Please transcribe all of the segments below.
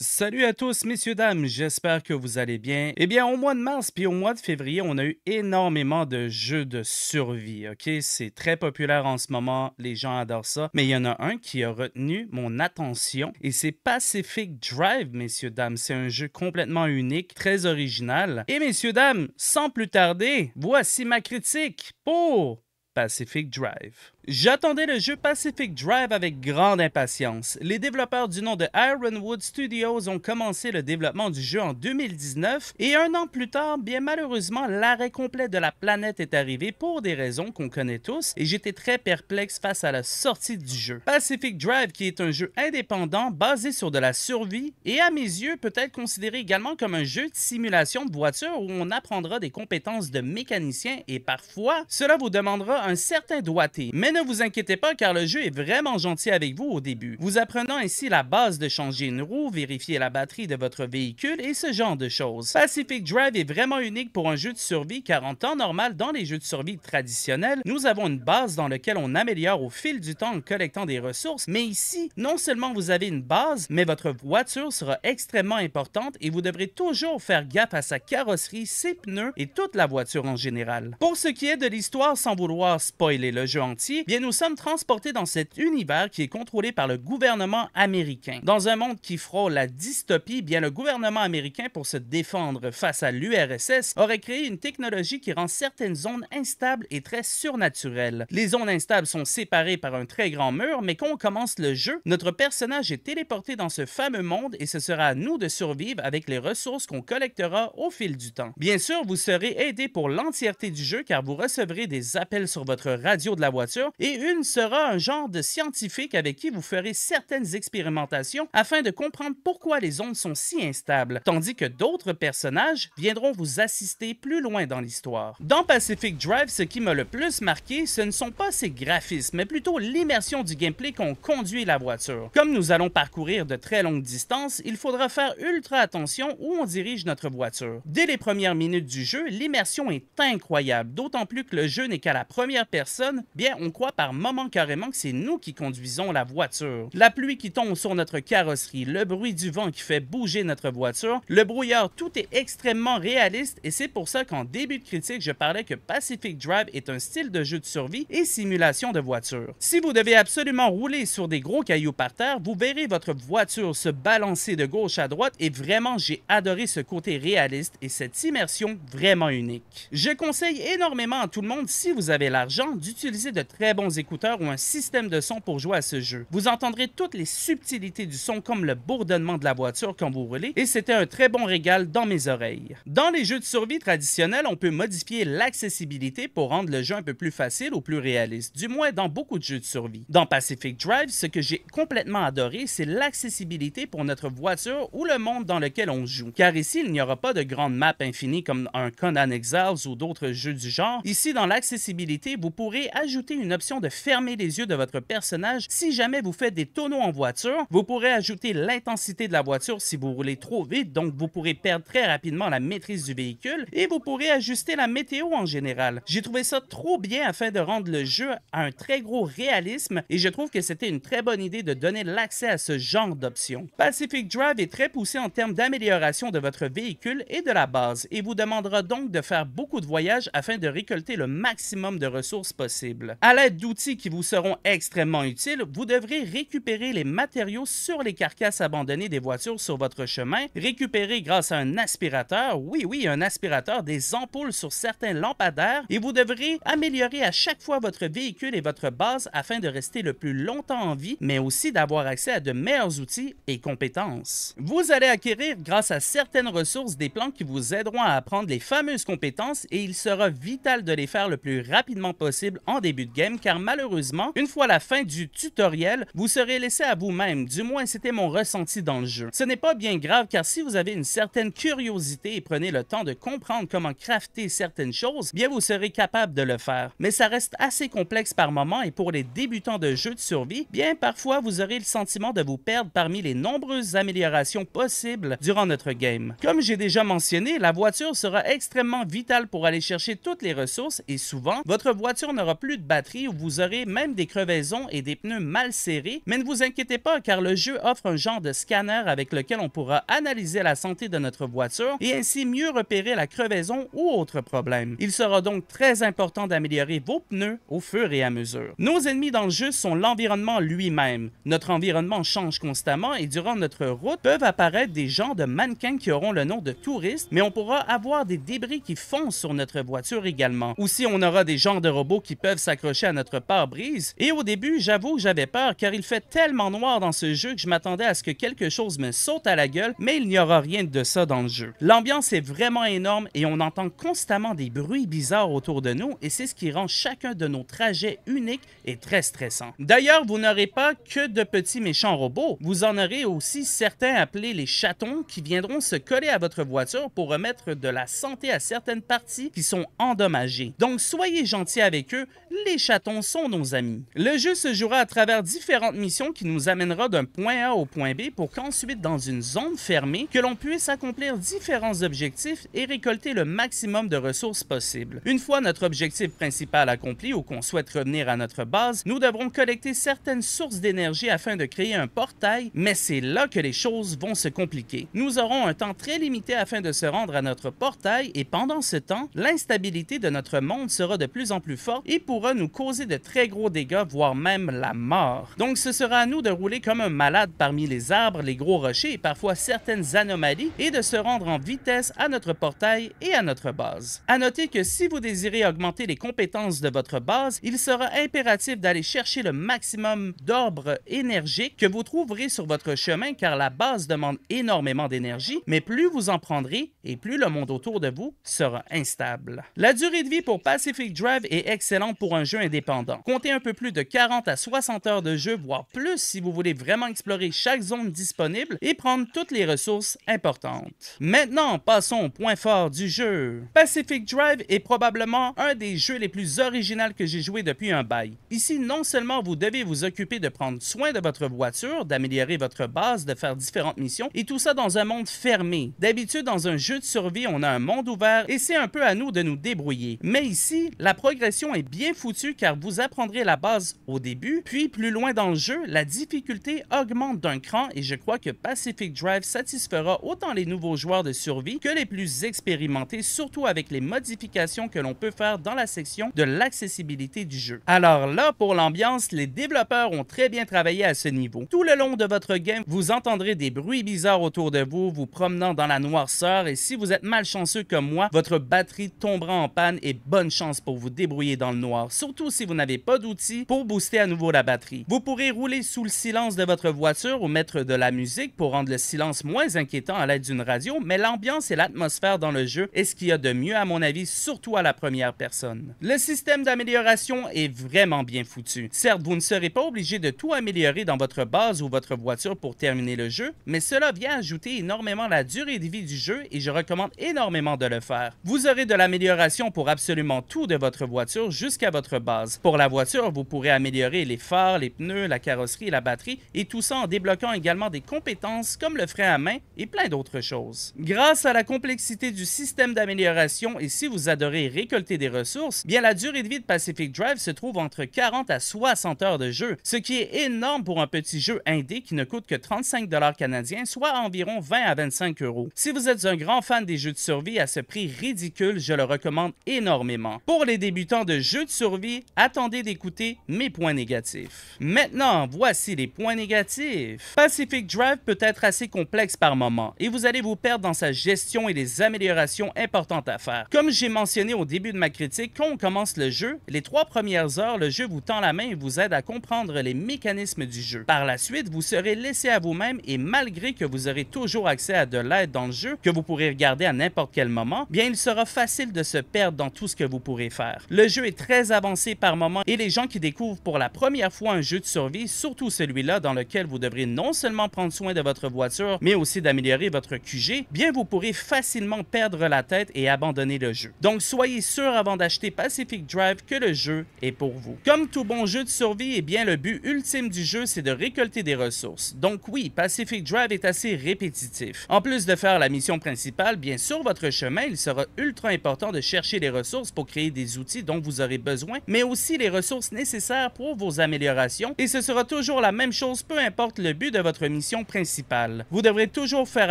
Salut à tous, messieurs, dames, j'espère que vous allez bien. Eh bien, au mois de mars puis au mois de février, on a eu énormément de jeux de survie, ok? C'est très populaire en ce moment, les gens adorent ça, mais il y en a un qui a retenu mon attention et c'est Pacific Drive, messieurs, dames. C'est un jeu complètement unique, très original. Et messieurs, dames, sans plus tarder, voici ma critique pour Pacific Drive. J'attendais le jeu Pacific Drive avec grande impatience. Les développeurs du nom de Ironwood Studios ont commencé le développement du jeu en 2019 et un an plus tard, bien malheureusement, l'arrêt complet de la planète est arrivé pour des raisons qu'on connaît tous et j'étais très perplexe face à la sortie du jeu. Pacific Drive qui est un jeu indépendant basé sur de la survie et à mes yeux peut être considéré également comme un jeu de simulation de voiture où on apprendra des compétences de mécanicien et parfois cela vous demandera un un certain doigté. Mais ne vous inquiétez pas car le jeu est vraiment gentil avec vous au début, vous apprenant ainsi la base de changer une roue, vérifier la batterie de votre véhicule et ce genre de choses. Pacific Drive est vraiment unique pour un jeu de survie car en temps normal dans les jeux de survie traditionnels, nous avons une base dans laquelle on améliore au fil du temps en collectant des ressources, mais ici, non seulement vous avez une base, mais votre voiture sera extrêmement importante et vous devrez toujours faire gaffe à sa carrosserie, ses pneus et toute la voiture en général. Pour ce qui est de l'histoire, sans vouloir spoiler le jeu entier, bien nous sommes transportés dans cet univers qui est contrôlé par le gouvernement américain. Dans un monde qui frôle la dystopie, bien le gouvernement américain, pour se défendre face à l'URSS, aurait créé une technologie qui rend certaines zones instables et très surnaturelles. Les zones instables sont séparées par un très grand mur, mais quand on commence le jeu, notre personnage est téléporté dans ce fameux monde et ce sera à nous de survivre avec les ressources qu'on collectera au fil du temps. Bien sûr, vous serez aidé pour l'entièreté du jeu car vous recevrez des appels sur votre radio de la voiture et une sera un genre de scientifique avec qui vous ferez certaines expérimentations afin de comprendre pourquoi les ondes sont si instables, tandis que d'autres personnages viendront vous assister plus loin dans l'histoire. Dans Pacific Drive, ce qui m'a le plus marqué, ce ne sont pas ses graphismes, mais plutôt l'immersion du gameplay qu'on conduit la voiture. Comme nous allons parcourir de très longues distances, il faudra faire ultra attention où on dirige notre voiture. Dès les premières minutes du jeu, l'immersion est incroyable, d'autant plus que le jeu n'est qu'à la première première personne, bien, on croit par moments carrément que c'est nous qui conduisons la voiture. La pluie qui tombe sur notre carrosserie, le bruit du vent qui fait bouger notre voiture, le brouillard, tout est extrêmement réaliste et c'est pour ça qu'en début de critique, je parlais que Pacific Drive est un style de jeu de survie et simulation de voiture. Si vous devez absolument rouler sur des gros cailloux par terre, vous verrez votre voiture se balancer de gauche à droite et vraiment j'ai adoré ce côté réaliste et cette immersion vraiment unique. Je conseille énormément à tout le monde si vous avez la d'utiliser de très bons écouteurs ou un système de son pour jouer à ce jeu. Vous entendrez toutes les subtilités du son comme le bourdonnement de la voiture quand vous roulez et c'était un très bon régal dans mes oreilles. Dans les jeux de survie traditionnels, on peut modifier l'accessibilité pour rendre le jeu un peu plus facile ou plus réaliste, du moins dans beaucoup de jeux de survie. Dans Pacific Drive, ce que j'ai complètement adoré, c'est l'accessibilité pour notre voiture ou le monde dans lequel on joue. Car ici, il n'y aura pas de grande map infinie comme un Conan Exiles ou d'autres jeux du genre. Ici, dans l'accessibilité, vous pourrez ajouter une option de fermer les yeux de votre personnage si jamais vous faites des tonneaux en voiture. Vous pourrez ajouter l'intensité de la voiture si vous roulez trop vite, donc vous pourrez perdre très rapidement la maîtrise du véhicule et vous pourrez ajuster la météo en général. J'ai trouvé ça trop bien afin de rendre le jeu à un très gros réalisme et je trouve que c'était une très bonne idée de donner l'accès à ce genre d'options. Pacific Drive est très poussé en termes d'amélioration de votre véhicule et de la base et vous demandera donc de faire beaucoup de voyages afin de récolter le maximum de ressources ressources possibles. À l'aide d'outils qui vous seront extrêmement utiles, vous devrez récupérer les matériaux sur les carcasses abandonnées des voitures sur votre chemin, récupérer grâce à un aspirateur, oui oui, un aspirateur des ampoules sur certains lampadaires et vous devrez améliorer à chaque fois votre véhicule et votre base afin de rester le plus longtemps en vie, mais aussi d'avoir accès à de meilleurs outils et compétences. Vous allez acquérir grâce à certaines ressources des plans qui vous aideront à apprendre les fameuses compétences et il sera vital de les faire le plus rapidement possible en début de game car malheureusement, une fois la fin du tutoriel, vous serez laissé à vous-même, du moins c'était mon ressenti dans le jeu. Ce n'est pas bien grave car si vous avez une certaine curiosité et prenez le temps de comprendre comment crafter certaines choses, bien vous serez capable de le faire. Mais ça reste assez complexe par moment et pour les débutants de jeux de survie, bien parfois vous aurez le sentiment de vous perdre parmi les nombreuses améliorations possibles durant notre game. Comme j'ai déjà mentionné, la voiture sera extrêmement vitale pour aller chercher toutes les ressources et souvent, votre voiture n'aura plus de batterie ou vous aurez même des crevaisons et des pneus mal serrés, mais ne vous inquiétez pas car le jeu offre un genre de scanner avec lequel on pourra analyser la santé de notre voiture et ainsi mieux repérer la crevaison ou autre problème. Il sera donc très important d'améliorer vos pneus au fur et à mesure. Nos ennemis dans le jeu sont l'environnement lui-même. Notre environnement change constamment et durant notre route peuvent apparaître des gens de mannequins qui auront le nom de touristes, mais on pourra avoir des débris qui foncent sur notre voiture également. Ou si on aura des gens de robots qui peuvent s'accrocher à notre pare-brise. Et au début, j'avoue que j'avais peur car il fait tellement noir dans ce jeu que je m'attendais à ce que quelque chose me saute à la gueule, mais il n'y aura rien de ça dans le jeu. L'ambiance est vraiment énorme et on entend constamment des bruits bizarres autour de nous et c'est ce qui rend chacun de nos trajets unique et très stressant. D'ailleurs, vous n'aurez pas que de petits méchants robots, vous en aurez aussi certains appelés les chatons qui viendront se coller à votre voiture pour remettre de la santé à certaines parties qui sont endommagées. Donc soyez gentils avec eux, les chatons sont nos amis. Le jeu se jouera à travers différentes missions qui nous amènera d'un point A au point B pour qu'ensuite, dans une zone fermée, que l'on puisse accomplir différents objectifs et récolter le maximum de ressources possibles. Une fois notre objectif principal accompli ou qu'on souhaite revenir à notre base, nous devrons collecter certaines sources d'énergie afin de créer un portail, mais c'est là que les choses vont se compliquer. Nous aurons un temps très limité afin de se rendre à notre portail et pendant ce temps, l'instabilité de notre monde sera de plus en plus fort, et pourra nous causer de très gros dégâts, voire même la mort. Donc ce sera à nous de rouler comme un malade parmi les arbres, les gros rochers et parfois certaines anomalies et de se rendre en vitesse à notre portail et à notre base. À noter que si vous désirez augmenter les compétences de votre base, il sera impératif d'aller chercher le maximum d'orbres énergiques que vous trouverez sur votre chemin car la base demande énormément d'énergie, mais plus vous en prendrez et plus le monde autour de vous sera instable. La durée de vie pour Pacific Drive est excellent pour un jeu indépendant. Comptez un peu plus de 40 à 60 heures de jeu, voire plus si vous voulez vraiment explorer chaque zone disponible et prendre toutes les ressources importantes. Maintenant, passons au point fort du jeu. Pacific Drive est probablement un des jeux les plus originaux que j'ai joué depuis un bail. Ici, non seulement vous devez vous occuper de prendre soin de votre voiture, d'améliorer votre base, de faire différentes missions, et tout ça dans un monde fermé. D'habitude, dans un jeu de survie, on a un monde ouvert et c'est un peu à nous de nous débrouiller. Mais ici, la progression progression est bien foutue car vous apprendrez la base au début, puis plus loin dans le jeu, la difficulté augmente d'un cran et je crois que Pacific Drive satisfera autant les nouveaux joueurs de survie que les plus expérimentés, surtout avec les modifications que l'on peut faire dans la section de l'accessibilité du jeu. Alors là, pour l'ambiance, les développeurs ont très bien travaillé à ce niveau. Tout le long de votre game, vous entendrez des bruits bizarres autour de vous, vous promenant dans la noirceur et si vous êtes malchanceux comme moi, votre batterie tombera en panne et bonne chance pour vous débrouiller débrouiller dans le noir, surtout si vous n'avez pas d'outils pour booster à nouveau la batterie. Vous pourrez rouler sous le silence de votre voiture ou mettre de la musique pour rendre le silence moins inquiétant à l'aide d'une radio, mais l'ambiance et l'atmosphère dans le jeu est ce qu'il y a de mieux à mon avis, surtout à la première personne. Le système d'amélioration est vraiment bien foutu. Certes, vous ne serez pas obligé de tout améliorer dans votre base ou votre voiture pour terminer le jeu, mais cela vient ajouter énormément la durée de vie du jeu et je recommande énormément de le faire. Vous aurez de l'amélioration pour absolument tout de votre voiture voiture jusqu'à votre base. Pour la voiture, vous pourrez améliorer les phares, les pneus, la carrosserie, la batterie et tout ça en débloquant également des compétences comme le frein à main et plein d'autres choses. Grâce à la complexité du système d'amélioration et si vous adorez récolter des ressources, bien la durée de vie de Pacific Drive se trouve entre 40 à 60 heures de jeu, ce qui est énorme pour un petit jeu indé qui ne coûte que 35 dollars canadiens, soit environ 20 à 25 euros. Si vous êtes un grand fan des jeux de survie à ce prix ridicule, je le recommande énormément. Pour les débutants, temps de jeu de survie, attendez d'écouter mes points négatifs. Maintenant, voici les points négatifs. Pacific Drive peut être assez complexe par moment et vous allez vous perdre dans sa gestion et les améliorations importantes à faire. Comme j'ai mentionné au début de ma critique, quand on commence le jeu, les trois premières heures, le jeu vous tend la main et vous aide à comprendre les mécanismes du jeu. Par la suite, vous serez laissé à vous-même et malgré que vous aurez toujours accès à de l'aide dans le jeu, que vous pourrez regarder à n'importe quel moment, bien il sera facile de se perdre dans tout ce que vous pourrez faire. Le jeu est très avancé par moments et les gens qui découvrent pour la première fois un jeu de survie, surtout celui-là dans lequel vous devrez non seulement prendre soin de votre voiture, mais aussi d'améliorer votre QG, bien vous pourrez facilement perdre la tête et abandonner le jeu. Donc soyez sûr avant d'acheter Pacific Drive que le jeu est pour vous. Comme tout bon jeu de survie, et eh bien le but ultime du jeu, c'est de récolter des ressources. Donc oui, Pacific Drive est assez répétitif. En plus de faire la mission principale, bien sur votre chemin, il sera ultra important de chercher des ressources pour créer des outils dont vous aurez besoin, mais aussi les ressources nécessaires pour vos améliorations, et ce sera toujours la même chose peu importe le but de votre mission principale. Vous devrez toujours faire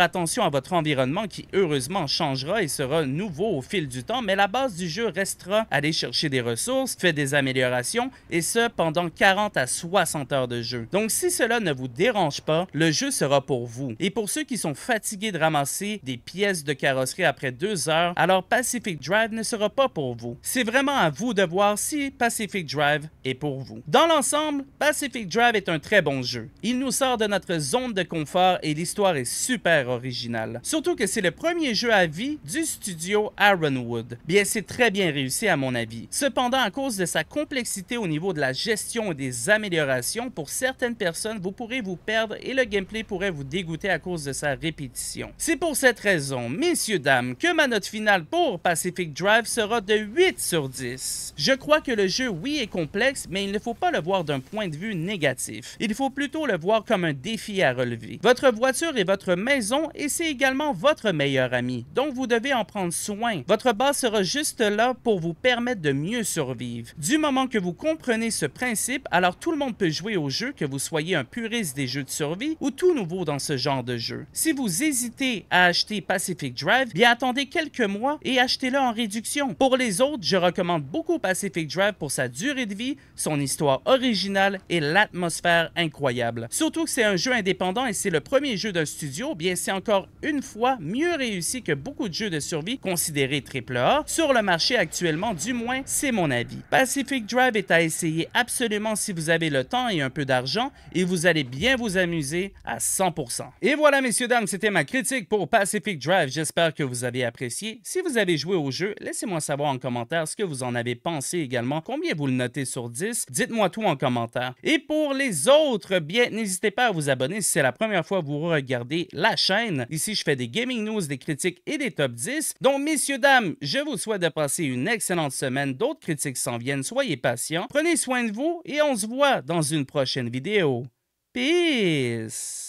attention à votre environnement qui heureusement changera et sera nouveau au fil du temps, mais la base du jeu restera aller chercher des ressources, faire des améliorations, et ce pendant 40 à 60 heures de jeu. Donc si cela ne vous dérange pas, le jeu sera pour vous. Et pour ceux qui sont fatigués de ramasser des pièces de carrosserie après deux heures, alors Pacific Drive ne sera pas pour vous. C'est vraiment à vous de voir si Pacific Drive est pour vous. Dans l'ensemble, Pacific Drive est un très bon jeu. Il nous sort de notre zone de confort et l'histoire est super originale. Surtout que c'est le premier jeu à vie du studio Ironwood. Bien, c'est très bien réussi à mon avis. Cependant, à cause de sa complexité au niveau de la gestion et des améliorations, pour certaines personnes, vous pourrez vous perdre et le gameplay pourrait vous dégoûter à cause de sa répétition. C'est pour cette raison, messieurs, dames, que ma note finale pour Pacific Drive sera de 8 sur 10. Je crois que le jeu, oui, est complexe, mais il ne faut pas le voir d'un point de vue négatif. Il faut plutôt le voir comme un défi à relever. Votre voiture est votre maison et c'est également votre meilleur ami, donc vous devez en prendre soin. Votre base sera juste là pour vous permettre de mieux survivre. Du moment que vous comprenez ce principe, alors tout le monde peut jouer au jeu, que vous soyez un puriste des jeux de survie ou tout nouveau dans ce genre de jeu. Si vous hésitez à acheter Pacific Drive, bien attendez quelques mois et achetez-le en réduction. Pour les autres, je recommande beaucoup Pacific Drive pour sa durée de vie, son histoire originale et l'atmosphère incroyable. Surtout que c'est un jeu indépendant et c'est le premier jeu d'un studio, bien c'est encore une fois mieux réussi que beaucoup de jeux de survie considérés AAA sur le marché actuellement, du moins c'est mon avis. Pacific Drive est à essayer absolument si vous avez le temps et un peu d'argent et vous allez bien vous amuser à 100%. Et voilà messieurs dames, c'était ma critique pour Pacific Drive, j'espère que vous avez apprécié. Si vous avez joué au jeu, laissez-moi savoir en commentaire ce que vous en en avez pensé également. Combien vous le notez sur 10? Dites-moi tout en commentaire. Et pour les autres, eh bien, n'hésitez pas à vous abonner si c'est la première fois que vous regardez la chaîne. Ici, je fais des gaming news, des critiques et des top 10. Donc, messieurs, dames, je vous souhaite de passer une excellente semaine. D'autres critiques s'en viennent. Soyez patients. Prenez soin de vous et on se voit dans une prochaine vidéo. Peace!